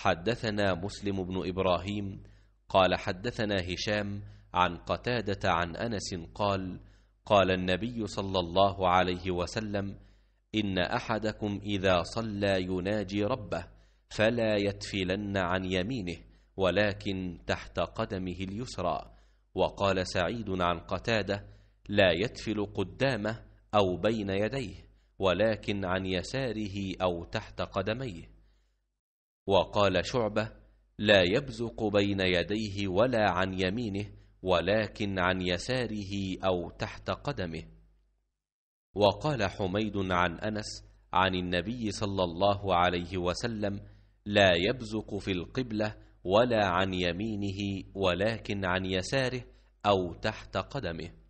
حدثنا مسلم بن إبراهيم قال حدثنا هشام عن قتادة عن أنس قال قال النبي صلى الله عليه وسلم إن أحدكم إذا صلى يناجي ربه فلا يتفلن عن يمينه ولكن تحت قدمه اليسرى وقال سعيد عن قتاده لا يتفل قدامه أو بين يديه ولكن عن يساره أو تحت قدميه وقال شعبة لا يبزق بين يديه ولا عن يمينه ولكن عن يساره أو تحت قدمه وقال حميد عن أنس عن النبي صلى الله عليه وسلم لا يبزق في القبلة ولا عن يمينه ولكن عن يساره أو تحت قدمه